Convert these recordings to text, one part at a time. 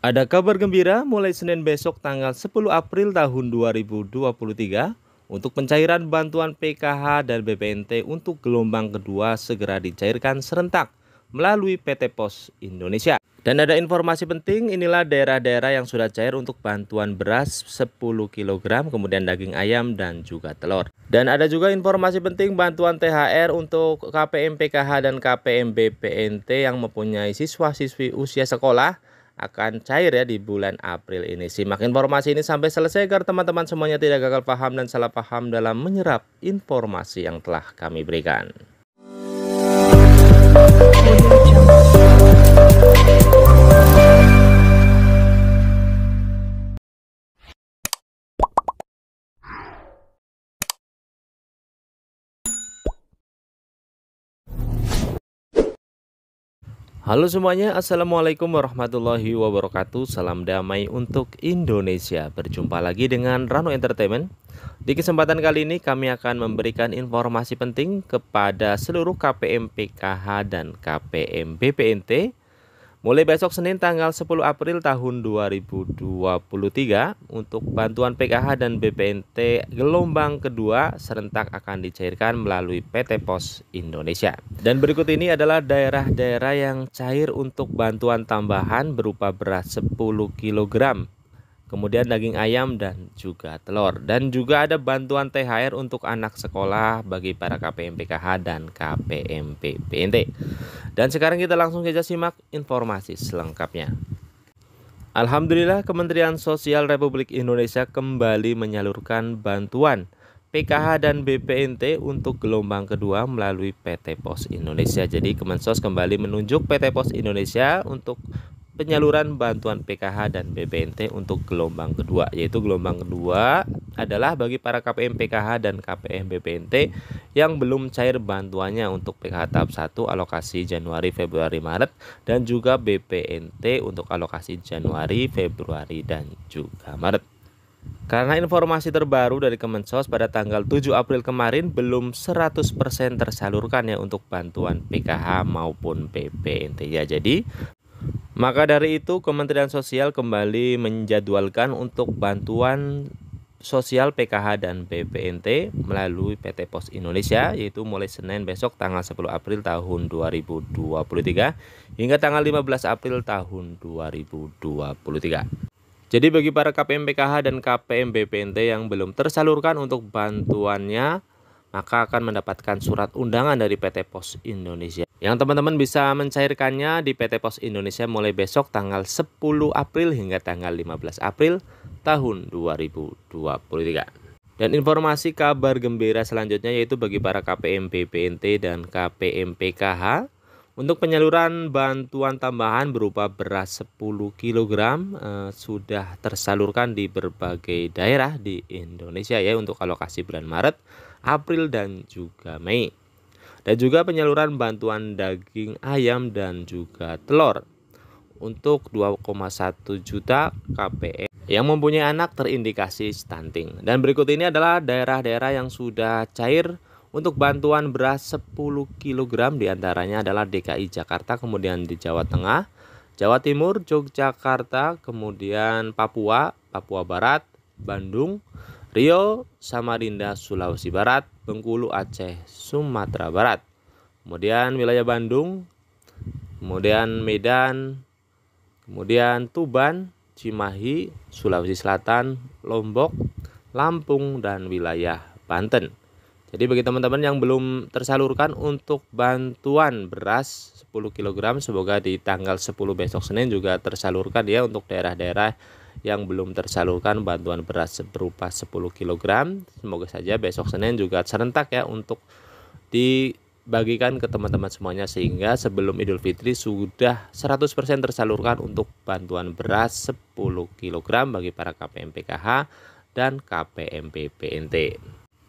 Ada kabar gembira mulai Senin besok tanggal 10 April tahun 2023 untuk pencairan bantuan PKH dan BPNT untuk gelombang kedua segera dicairkan serentak melalui PT Pos Indonesia. Dan ada informasi penting, inilah daerah-daerah yang sudah cair untuk bantuan beras 10 kg, kemudian daging ayam dan juga telur. Dan ada juga informasi penting bantuan THR untuk KPM PKH dan KPM BPNT yang mempunyai siswa-siswi usia sekolah akan cair ya di bulan April ini. Simak informasi ini sampai selesai agar teman-teman semuanya tidak gagal paham dan salah paham dalam menyerap informasi yang telah kami berikan. Halo semuanya, Assalamualaikum warahmatullahi wabarakatuh Salam damai untuk Indonesia Berjumpa lagi dengan Rano Entertainment Di kesempatan kali ini kami akan memberikan informasi penting Kepada seluruh KPM PKH dan KPM BPNT Mulai besok Senin tanggal 10 April tahun 2023 untuk bantuan PKH dan BPNT gelombang kedua serentak akan dicairkan melalui PT Pos Indonesia. Dan berikut ini adalah daerah-daerah yang cair untuk bantuan tambahan berupa beras 10 kg, kemudian daging ayam dan juga telur. Dan juga ada bantuan THR untuk anak sekolah bagi para KPM PKH dan KPM BPNT. Dan sekarang kita langsung saja simak informasi selengkapnya. Alhamdulillah Kementerian Sosial Republik Indonesia kembali menyalurkan bantuan PKH dan BPNT untuk gelombang kedua melalui PT Pos Indonesia. Jadi Kemensos kembali menunjuk PT Pos Indonesia untuk penyaluran bantuan PKH dan BPNT untuk gelombang kedua yaitu gelombang kedua adalah bagi para KPM PKH dan KPM BPNT yang belum cair bantuannya untuk PKH tahap 1 alokasi Januari Februari Maret dan juga BPNT untuk alokasi Januari Februari dan juga Maret karena informasi terbaru dari Kemensos pada tanggal 7 April kemarin belum 100% tersalurkan ya untuk bantuan PKH maupun BPNT. ya. Jadi maka dari itu Kementerian Sosial kembali menjadwalkan untuk bantuan sosial PKH dan PPNT melalui PT Pos Indonesia yaitu mulai Senin besok tanggal 10 April tahun 2023 hingga tanggal 15 April tahun 2023. Jadi bagi para KPM PKH dan KPM BPNT yang belum tersalurkan untuk bantuannya maka akan mendapatkan surat undangan dari PT Pos Indonesia yang teman-teman bisa mencairkannya di PT Pos Indonesia mulai besok tanggal 10 April hingga tanggal 15 April tahun 2023. Dan informasi kabar gembira selanjutnya yaitu bagi para KPMP PNT dan KPMPKH untuk penyaluran bantuan tambahan berupa beras 10 kg eh, sudah tersalurkan di berbagai daerah di Indonesia ya untuk alokasi bulan Maret, April dan juga Mei dan juga penyaluran bantuan daging ayam dan juga telur untuk 2,1 juta KPM e yang mempunyai anak terindikasi stunting. Dan berikut ini adalah daerah-daerah yang sudah cair untuk bantuan beras 10 kg diantaranya adalah DKI Jakarta, kemudian di Jawa Tengah, Jawa Timur, Yogyakarta, kemudian Papua, Papua Barat, Bandung, Rio, Samarinda, Sulawesi Barat, Bengkulu, Aceh, Sumatera Barat. Kemudian wilayah Bandung, kemudian Medan, kemudian Tuban, Cimahi, Sulawesi Selatan, Lombok, Lampung, dan wilayah Banten. Jadi bagi teman-teman yang belum tersalurkan untuk bantuan beras 10 kg semoga di tanggal 10 besok Senin juga tersalurkan ya untuk daerah-daerah yang belum tersalurkan bantuan beras berupa 10 kg. Semoga saja besok Senin juga serentak ya untuk dibagikan ke teman-teman semuanya sehingga sebelum Idul Fitri sudah 100% tersalurkan untuk bantuan beras 10 kg bagi para KPMPKH dan KPMP PNT.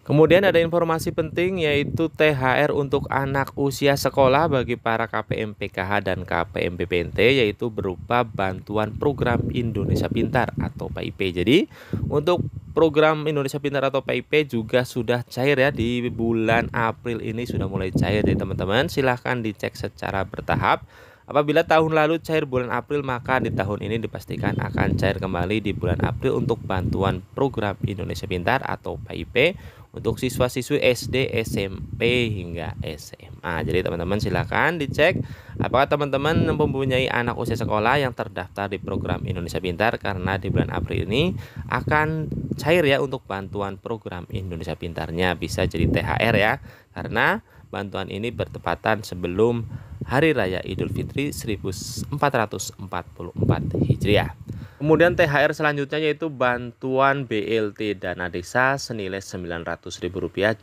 Kemudian ada informasi penting yaitu THR untuk anak usia sekolah bagi para KPM PKH dan KPM BPNT yaitu berupa bantuan program Indonesia Pintar atau PIP. Jadi untuk program Indonesia Pintar atau PIP juga sudah cair ya di bulan April ini sudah mulai cair ya teman-teman silahkan dicek secara bertahap. Apabila tahun lalu cair bulan April, maka di tahun ini dipastikan akan cair kembali di bulan April untuk bantuan program Indonesia Pintar atau PIP untuk siswa-siswi SD, SMP hingga SMA. Jadi teman-teman silakan dicek apakah teman-teman mempunyai anak usia sekolah yang terdaftar di program Indonesia Pintar karena di bulan April ini akan cair ya untuk bantuan program Indonesia Pintarnya bisa jadi THR ya karena bantuan ini bertepatan sebelum Hari Raya Idul Fitri 1444 Hijriah. Kemudian THR selanjutnya yaitu bantuan BLT dana desa senilai Rp900.000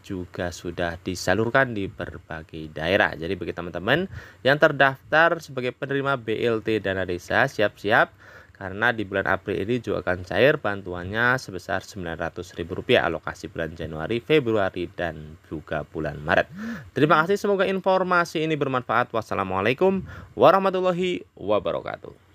juga sudah disalurkan di berbagai daerah. Jadi bagi teman-teman yang terdaftar sebagai penerima BLT dana desa siap-siap karena di bulan April ini juga akan cair bantuannya sebesar Rp900.000 alokasi bulan Januari, Februari, dan juga bulan Maret. Terima kasih, semoga informasi ini bermanfaat. Wassalamualaikum warahmatullahi wabarakatuh.